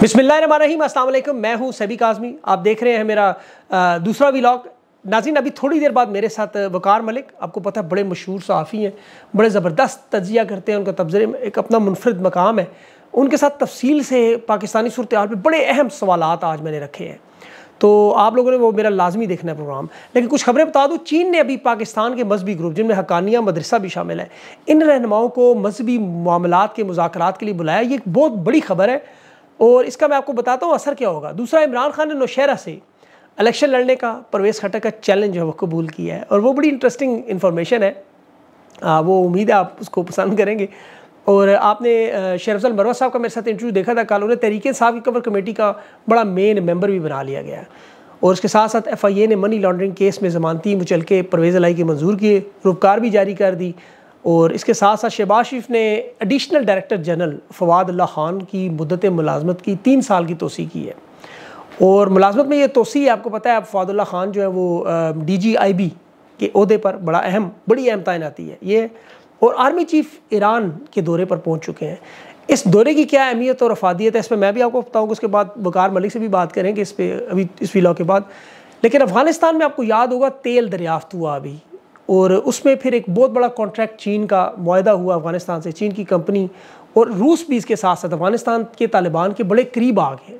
बिस्मिल्लाम असलम मैं हूँ सभी काजमी आप देख रहे हैं मेरा दूसरा व्लॉग नाजिन अभी थोड़ी देर बाद मेरे साथ वकार मलिक आपको पता है बड़े मशहूर सहाफ़ी हैं बड़े ज़बरदस्त तजिया करते हैं उनका तबजरे में एक अपना मुनफरद मकाम है उनके साथ तफसील से पाकिस्तानी सूरत हाल पर बड़े अहम सवाल आज मैंने रखे हैं तो आप लोगों ने वो मेरा लाजमी देखना है प्रोग्राम लेकिन कुछ खबरें बता दूँ चीन ने अभी पाकिस्तान के मजहबी ग्रुप जिनमें हकानिया मदरसा भी शामिल है इन रहनुमाओं को मजहबी मामलों के मुजाकर के लिए बुलाया ये एक बहुत बड़ी खबर है और इसका मैं आपको बताता हूँ असर क्या होगा दूसरा इमरान खान ने नौशहरा से इलेक्शन लड़ने का परवेज़ खट्टर का चैलेंज जो है वो कबूल किया है और वो बड़ी इंटरेस्टिंग इन्फॉर्मेशन है आ, वो उम्मीद है आप उसको पसंद करेंगे और आपने शेरफल मरवा साहब का मेरे साथ इंटरव्यू देखा था कल उन्हें तरीके साहब की कवर कमेटी का बड़ा मेन मेंबर भी बना लिया गया है और उसके साथ साथ एफ आई ए ने मनी लॉन्ड्रिंग केस में जमानती के परवेज़ अलाई के मंजूर किए रुपकार भी जारी कर दी और इसके साथ साथ शहबाज शरीफ ने additional director general Fawad Allah Khan की मदत मुलाजमत की तीन साल की तोसी की है और मुलाजमत में ये तोसी आपको पता है अब फवादुल्ला खान जो है वो डी जी आई बी के अहदे पर बड़ा अहम बड़ी अहम आती है ये और आर्मी चीफ ईरान के दौरे पर पहुँच चुके हैं इस दौरे की क्या अहमियत और अफादियत है इस पर मैं भी आपको बताऊँगा उसके बाद बकार मलिक से भी बात करें कि इस पर अभी इस फिलहाल के बाद लेकिन अफगानिस्तान में आपको याद होगा तेल दरियाफ्त हुआ अभी और उसमें फिर एक बहुत बड़ा कॉन्ट्रैक्ट चीन का माहा हुआ अफगानिस्तान से चीन की कंपनी और रूस भी इसके साथ साथ अफगानिस्तान के तालिबान के बड़े करीब आ गए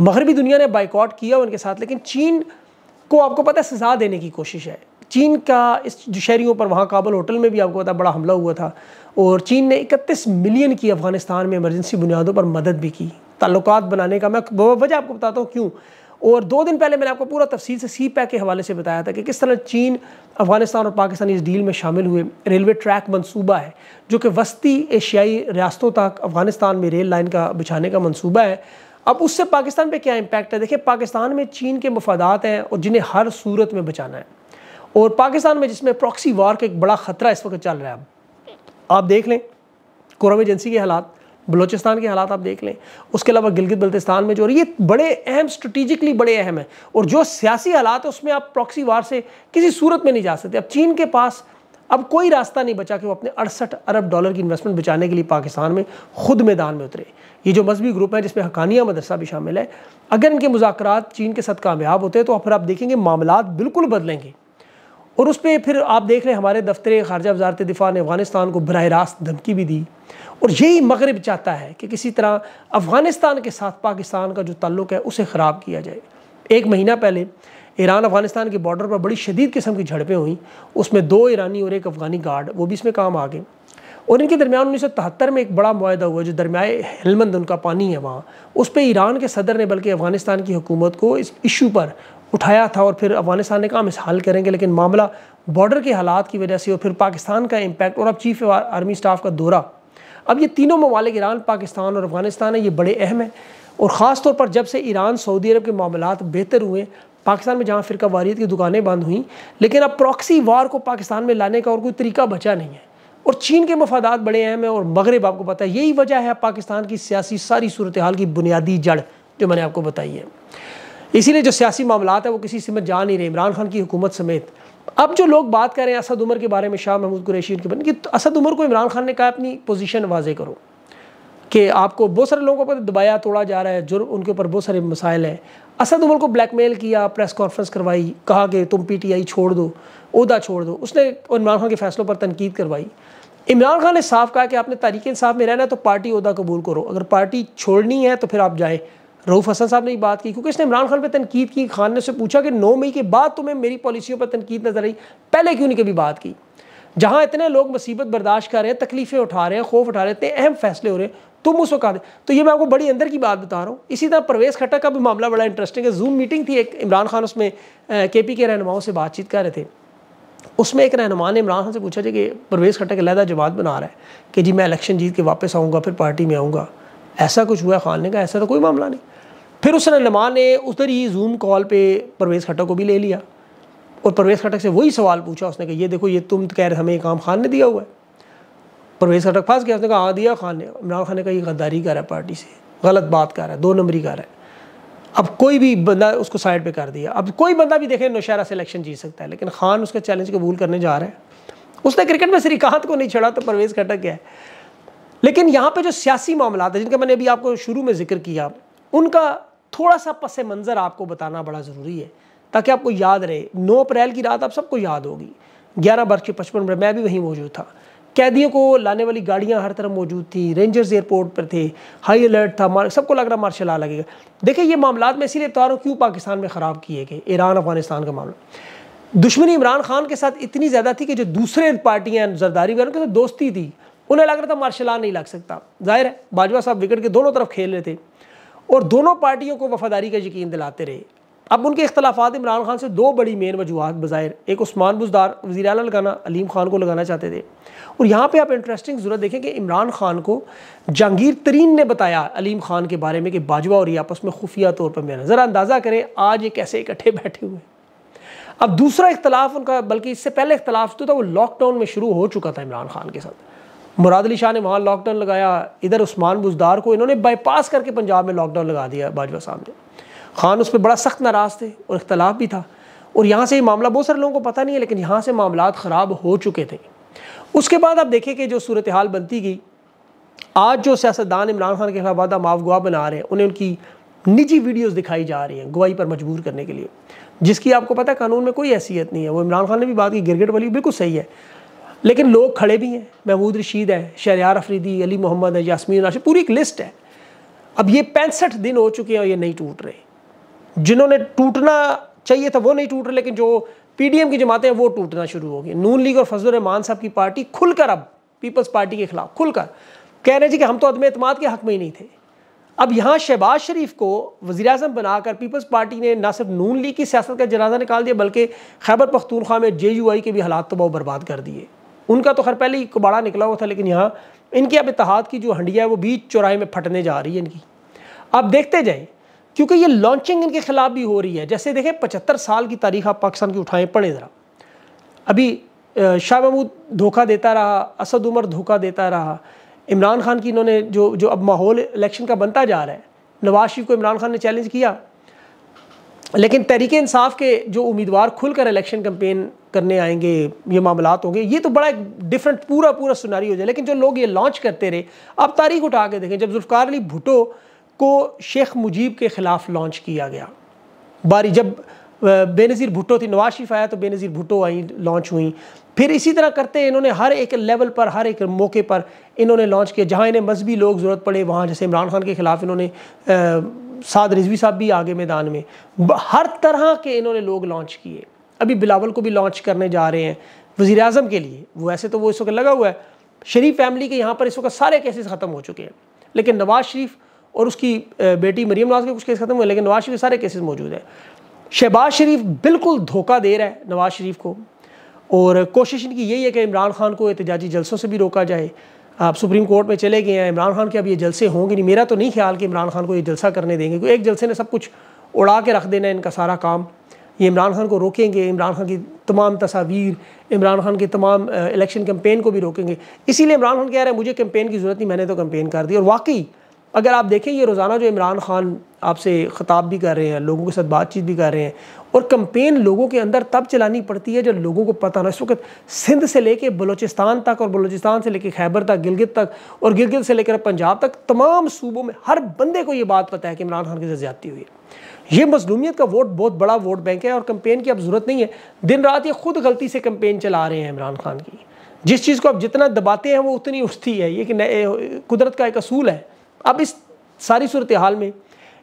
मगरबी दुनिया ने बाइकआउट किया उनके साथ लेकिन चीन को आपको पता है सजा देने की कोशिश है चीन का इस शहरीों पर वहाँ काबुल होटल में भी आपको पता बड़ा हमला हुआ था और चीन ने 31 मिलियन की अफ़गानिस्तान में इमरजेंसी बुनियादों पर मदद भी की ताल्लुकात बनाने का मैं वजह आपको बताता हूँ क्यों और दो दिन पहले मैंने आपको पूरा तफसील से सी पैक के हवाले से बताया था कि किस तरह चीन अफगानिस्तान और पाकिस्तान इस डील में शामिल हुए रेलवे ट्रैक मनसूबा है जो कि वस्ती एशियाई रियासतों तक अफगानिस्तान में रेल लाइन का बिछाने का मनसूबा है अब उससे पाकिस्तान पर क्या इम्पैक्ट है देखिए पाकिस्तान में चीन के मफादात हैं और जिन्हें हर सूरत में बचाना है और पाकिस्तान में जिसमें प्रॉक्सी वार का एक बड़ा ख़तरा इस वक्त चल रहा है अब आप देख लें कोरम एजेंसी के हालात बलोचिस्तान के हालात आप देख लें उसके अलावा गिलगित बल्तिस्तान में जो ये बड़े अहम स्ट्रेटिजिकली बड़े अहम हैं और जो सियासी हालात है उसमें आप प्रॉक्सी वार से किसी सूरत में नहीं जा सकते अब चीन के पास अब कोई रास्ता नहीं बचा कि वो अपने अड़सठ अरब डॉलर की इन्वेस्टमेंट बचाने के लिए पाकिस्तान में खुद मैदान में उतरे ये जो मजहबी ग्रुप है जिसमें हकानिया मदरसा भी शामिल है अगर इनके मुजाकर चीन के साथ कामयाब होते हैं तो फिर आप देखेंगे मामला बिल्कुल बदलेंगे और उस पर फिर आप देख रहे हैं हमारे दफ्तर खारजा वजारत दिफा ने अफगानिस्तान को बरह रास्त धमकी भी दी और यही मगरब चाहता है कि किसी तरह अफगानिस्तान के साथ पाकिस्तान का जो ताल्लुक है उसे ख़राब किया जाए एक महीना पहले ईरान अफगानिस्तान के बॉर्डर पर बड़ी शदीद किस्म की झड़पें हुई उसमें दो ईरानी और एक अफगानी गार्ड वो भी इसमें काम आ गए और इनके दरमियान उन्नीस सौ तिहत्तर में एक बड़ा माहा हुआ जो दरमियाए हेलमंद उनका पानी है वहाँ उस पर ईरान के सदर ने बल्कि अफगानिस्तान की हुकूमत को इस इशू पर उठाया था और फिर अफगानिस्तान ने कहा हम इस हल करेंगे लेकिन मामला बॉर्डर के हालात की वजह से और फिर पाकिस्तान का इम्पैक्ट और अब चीफ आर्मी स्टाफ का दौरा अब ये तीनों ममालिक ईरान पाकिस्तान और अफगानिस्तान है ये बड़े अहम हैं और ख़ास तौर पर जब से ईरान सऊदी अरब के मामला बेहतर हुए पाकिस्तान में जहाँ फिरका वारियत की दुकानें बंद हुई लेकिन अब प्रॉक्सी वार को पाकिस्तान में लाने का और कोई तरीका बचा नहीं है और चीन के मफादात बड़े अहम हैं और मगरब आपको पता है यही वजह है पाकिस्तान की सियासी सारी सूरत हाल की बुनियादी जड़ जो मैंने आपको बताई है इसीलिए जो सियासी मामला है वो किसी सिमत जा नहीं रहे इमरान खान की हुकूमत समेत अब जो लोग बात कर रहे हैं असद उमर के बारे में शाह महमूद कुरैशी उनके बन की असद उमर को इमरान खान ने कहा अपनी पोजीशन वाजे करो कि आपको बहुत सारे लोगों पर दबाया तोड़ा जा रहा है जुर्म उनके ऊपर बहुत सारे मसाइल हैं असद उमर को ब्लैकमेल किया प्रेस कॉन्फ्रेंस करवाई कहा कि तुम पीटीआई छोड़ दो उहदा छोड़ दो उसने इमरान खान के फैसलों पर तनकीद करवाई इमरान खान ने साफ कहा कि आपने तहरीक इंसाफ में रहना तो पार्टी उहदा कबूल करो अगर पार्टी छोड़नी है तो फिर आप जाएँ रऊफ़ हसन साहब ने ही बात की क्योंकि इसने इमरान खान पर तनकीद की खान ने उससे पूछा कि नौ मई के बाद तुम्हें मेरी पॉलिसियों पर तनकीद नजर आई पहले क्यों नहीं कभी बात की जहाँ इतने लोग मुसीबत बर्दाश्त कर रहे हैं तकलीफ़ें उठा रहे हैं खौफ उठा रहे हैं इतने अहम फैसले हो रहे हैं तुम उस वक्त तो ये मैं आपको बड़ी अंदर की बात बता रहा हूँ इसी तरह परवेज़ खट्टा का भी मामला बड़ा इंटरेस्टिंग है जूम मीटिंग थी एक इमरान खान उसमें के पी के रहनुमाओं से बातचीत कर रहे थे उसमें एक रहनुमा ने इमरान खान से पूछा जी कि परवेज़ खट्टा लहदा जमात बना रहा है कि जी मैं इलेक्शन जीत के वापस आऊँगा फिर पार्टी में आऊँगा ऐसा कुछ हुआ खान ने कहा ऐसा तो कोई मामला नहीं फिर उस नमा ने उधर ही जूम कॉल पे परवेज़ खटक को भी ले लिया और परवेज़ खटक से वही सवाल पूछा उसने कहा ये देखो ये तुम तो कह रहे हमें काम खान ने दिया हुआ है परवेज़ खटक फंस गया उसने कहा हाँ दिया खान ने इमरान खान ने कहा ये गद्दारी कर रहा है पार्टी से गलत बात कर रहा है दो नंबरी कर रहा है अब कोई भी बंदा उसको साइड पर कर दिया अब कोई बंदा भी देखे नौशहरा से इलेक्शन जीत सकता है लेकिन खान उसका चैलेंज कबूल करने जा रहा है उसने क्रिकेट में श्रीकांत को नहीं छड़ा तो परवेज़ खटक गया लेकिन यहाँ पर जो सियासी मामला है जिनका मैंने अभी आपको शुरू में जिक्र किया उनका थोड़ा सा पस मंज़र आपको बताना बड़ा ज़रूरी है ताकि आपको याद रहे नौ अप्रैल की रात आप सबको याद होगी ग्यारह बर्ष के पचपन में मैं भी वहीं मौजूद था कैदियों को लाने वाली गाड़ियां हर तरफ मौजूद थी रेंजर्स एयरपोर्ट पर थे हाई अलर्ट था सबको लग रहा मार्शल आ लगेगा देखिए ये मामला में इसीलिए बता तो रहा क्यों पाकिस्तान में ख़राब किए गए ईरान अफगानिस्तान का मामला दुश्मनी इमरान खान के साथ इतनी ज़्यादा थी कि जो दूसरे पार्टियाँ जरदारी वगैरह उनके साथ दोस्ती थी उन्हें लग रहा था मार्शल आ नहीं लग सकता जाहिर है बाजवा साहब विकेट के दोनों तरफ खेल रहे थे और दोनों पार्टियों को वफादारी का यकीन दिलाते रहे अब उनके अख्तलाफात इमरान खान से दो बड़ी मेन वजूहत बज़ाहिर एक उस्मान बुजदार वजी अला लगाना अलीम खान को लगाना चाहते थे और यहाँ पे आप इंटरेस्टिंग जरूरत देखें कि इमरान खान को जहांगीर तरीन ने बताया अलीम खान के बारे में कि बाजवा और ये आपस में खुफिया तौर पर मेरा ज़रा अंदाज़ा करें आज ये कैसे इकट्ठे बैठे हुए अब दूसरा इख्तलाफ उनका बल्कि इससे पहले इख्तलाफ तो था वो लॉकडाउन में शुरू हो चुका था इमरान खान के साथ मुराद अली शाह ने वहाँ लॉकडाउन लगाया इधर उस्मान बुजदार को इन्होंने बाईपास करके पंजाब में लॉकडाउन लगा दिया बाजवा साहब ने खान उस पर बड़ा सख्त नाराज़ थे और इख्तलाफ भी था और यहाँ से ये मामला बहुत सारे लोगों को पता नहीं है लेकिन यहाँ से मामला ख़राब हो चुके थे उसके बाद आप देखें कि जो सूरत हाल बनती गई आज जो सियासतदान इमरान खान के खिलाफ वादा माफ गुआ बना रहे हैं उन्हें उनकी निजी वीडियोस दिखाई जा रही हैं गवाही पर मजबूर करने के लिए जिसकी आपको पता है कानून में कोई हैसियत नहीं है वो इमरान खान ने भी बात की गिरगिट वाली बिल्कुल सही है लेकिन लोग खड़े भी हैं महमूद रशीद है शहरियार अफरीदी अली मोहम्मद है यासमीन राशि पूरी एक लिस्ट है अब ये पैंसठ दिन हो चुके हैं और ये नहीं टूट रहे जिन्होंने टूटना चाहिए था वो नहीं टूट रहे लेकिन जो पीडीएम की जमातें हैं वो टूटना शुरू हो गई नून लीग और फजल रहमान साहब की पार्टी खुलकर अब पीपल्स पार्टी के खिलाफ खुलकर कह रहे जी कि हम तो अदम अतमाद के हक में ही नहीं थे अब यहाँ शहबाज शरीफ को वजी अजम बनाकर पीपल्स पार्टी ने ना सिर्फ नून लीग की सियासत का जनाजा निकाल दिया बल्कि खैबर पख्तूनख्वा में जे यू आई के भी हालात तो बहुत बर्बाद कर दिए उनका तो खैर पहले ही कबाड़ा निकला हुआ था लेकिन यहाँ इनकी अब इतिहाद की जो हंडिया है वो बीच चौराहे में फटने जा रही है इनकी अब देखते जाए क्योंकि ये लॉन्चिंग इनके खिलाफ भी हो रही है जैसे देखें पचहत्तर साल की तारीख आप पाकिस्तान की उठाएं पड़े ज़रा अभी शाह महमूद धोखा देता रहा असद उमर धोखा देता रहा इमरान खान की इन्होंने जो जो अब माहौल इलेक्शन का बनता जा रहा है नवाज शरीफ को इमरान खान ने चैलेंज किया लेकिन तहरीक इंसाफ के जो उम्मीदवार खुलकर इलेक्शन कम्पेन करने आएंगे ये मामला होंगे ये तो बड़ा एक डिफरेंट पूरा पूरा सुनारी हो जाए लेकिन जो लोग ये लॉन्च करते रहे अब तारीख उठा के देखें जब जुल्फ़ार अली भुटो को शेख मुजीब के ख़िलाफ़ लॉन्च किया गया बारी जब बेनज़ीर भुटो थी नवाज शरीफ आया तो बेनज़ीर भुटो आई लॉन्च हुई फिर इसी तरह करते इन्होंने हर एक लेवल पर हर एक मौके पर इन्होंने लॉन्च किया जहाँ इन्हें मजहबी लोग ज़रूरत पड़े वहाँ जैसे इमरान खान के ख़िलाफ़ इन्होंने साद रिजवी साहब भी आगे मैदान में हर तरह के इन्होंने लोग लॉन्च किए अभी बिलावल को भी लॉन्च करने जा रहे हैं वज़ी अजम के लिए वो ऐसे तो वो इस वक्त लगा हुआ है शरीफ फैमिली के यहाँ पर इस वक्त सारे केसेस ख़त्म हो चुके हैं लेकिन नवाज़ शरीफ और उसकी बेटी मरीम नवाज़ के कुछ केस ख़त्म हुए लेकिन नवाज़ शरीफ सारे केसेस मौजूद हैं शहबाज शरीफ बिल्कुल धोखा दे रहा है नवाज़ शरीफ को और कोशिश इनकी यही है कि इमरान खान को एहतजाजी जलसों से भी रोका जाए आप सुप्रीम कोर्ट में चले गए हैं इमरान खान के अब ये जलसे होंगे नहीं मेरा तो नहीं ख्याल कि इमरान खान को ये जलसा करने देंगे क्योंकि एक जलसे ने सब कुछ उड़ा के रख देना है इनका सारा काम ये इमरान खान को रोकेंगे इमरान खान की तमाम तस्वीर इमरान खान की तमाम इलेक्शन कैंपेन को भी रोकेंगे इसीलिए इमरान खान कह रहे हैं मुझे कैंपेन की ज़रूरत नहीं मैंने तो कैंपेन कर दी और वाकई अगर आप देखें ये रोज़ाना जो इमरान ख़ान आपसे ख़ताब भी कर रहे हैं लोगों के साथ बातचीत भी कर रहे हैं और कंपेन लोगों के अंदर तब चलानी पड़ती है जब लोगों को पता ना इस वक्त सिंध से लेके बलूचिस्तान तक और बलूचिस्तान से लेके खैबर तक गिलगित तक और गिलगित से लेकर पंजाब तक तमाम सूबों में हर बंदे को ये बात पता है कि इमरान खान की साथ ज़्यादती हुई है ये मजलूमियत का वोट बहुत बड़ा वोट बैंक है और कंपेन की अब ज़रूरत नहीं है दिन रात ये खुद गलती से कंपेन चला रहे हैं इमरान खान की जिस चीज़ को आप जितना दबाते हैं वो उतनी उठती है ये कि कुदरत का एक असूल है अब इस सारी सूरत हाल में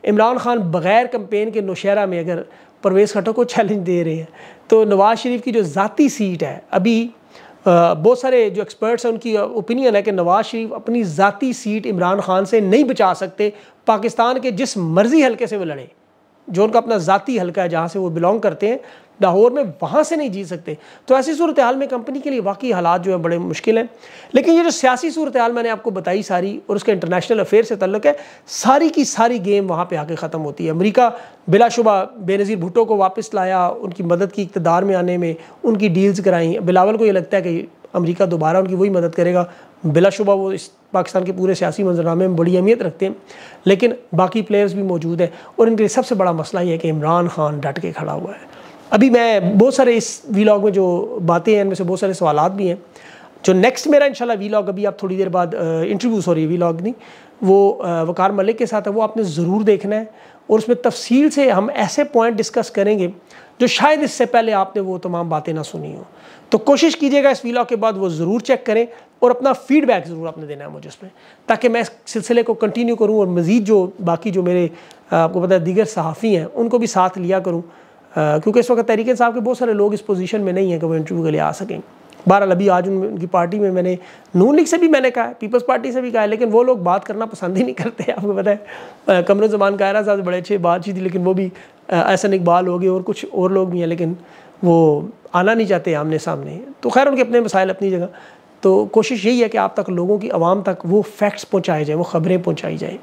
इमरान खान बग़ैर कंपेन के नौशहरा में अगर परवेज़ खटो को चैलेंज दे रहे हैं तो नवाज़ शरीफ की जो ज़ाती सीट है अभी बहुत सारे जो एक्सपर्ट्स हैं उनकी ओपिनियन है कि नवाज़ शरीफ अपनी ज़ाती सीट इमरान खान से नहीं बचा सकते पाकिस्तान के जिस मर्ज़ी हलके से वो लड़ें जो उनका अपना ज़ाती हलका है जहाँ से वो बिलोंग करते हैं लाहौर में वहाँ से नहीं जी सकते तो ऐसी सूरत हाल में कंपनी के लिए वाकई हालात जो है बड़े मुश्किल हैं लेकिन ये जो सियासी सूरत हाल मैंने आपको बताई सारी और उसके इंटरनेशनल अफेयर से तल्लक है सारी की सारी गेम वहाँ पर आके ख़त्म होती है अमरीका बिलाशुबा बेनज़ीर भुट्टो को वापस लाया उनकी मदद की इकतदार में आने में उनकी डील्स कराई बिलावल को ये लगता है कि अमरीका दोबारा उनकी वही मदद करेगा बिलाशुबा वो इस पाकिस्तान के पूरे सियासी मंजरनामे में बड़ी अहमियत रखते हैं लेकिन बाकी प्लेयर्स भी मौजूद हैं और इनके लिए सबसे बड़ा मसला ये है कि इमरान खान डट के खड़ा हुआ है अभी मैं बहुत सारे इस वीलॉग में जो बातें हैं इनमें से बहुत सारे सवाल भी हैं जो नेक्स्ट मेरा इन वीलॉग अभी आप थोड़ी देर बाद इंटरव्यू सॉरी वीलॉग नहीं वो वकार मलिक के साथ है वो आपने ज़रूर देखना है और उसमें तफसील से हम ऐसे पॉइंट डिस्कस करेंगे जो शायद इससे पहले आपने वो तमाम बातें ना सुनी हो तो कोशिश कीजिएगा इस वीलॉग के बाद वो ज़रूर चेक करें और अपना फीडबैक ज़रूर आपने देना है मुझे उसमें ताकि मैं इस सिलसिले को कंटिन्यू करूँ और मज़ीद जो बाकी जो मेरे आपको पता है दीगर सहाफ़ी हैं उनको भी साथ लिया करूँ क्योंकि इस वक्त तहरीक साहब के बहुत सारे लोग इस पोजीशन में नहीं है कि वो इंटरव्यू के लिए आ सकें बहरहाल अभी आज उन, उनकी पार्टी में मैंने नून लीग से भी मैंने कहा पीपल्स पार्टी से भी कहा लेकिन वो लोग बात करना पसंद ही नहीं करते आपको पता है कमरुजमान कायरा साहब बड़े अच्छे बातचीत थी लेकिन वो भी ऐसा इकबाल हो गए और कुछ और लोग भी हैं लेकिन वो आना नहीं चाहते आमने सामने तो खैर उनके अपने मसाइल अपनी जगह तो कोशिश यही है कि आप तक लोगों की आवाम तक वो फैक्ट्स पहुँचाए जाएँ वो ख़बरें पहुँचाई जाएँ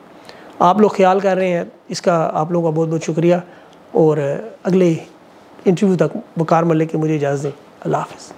आप लोग ख्याल कर रहे हैं इसका आप लोगों का बहुत बहुत शुक्रिया और अगले इंटरव्यू तक वकार मलिक की मुझे इजाज़त दें अल्लाह हाफिज़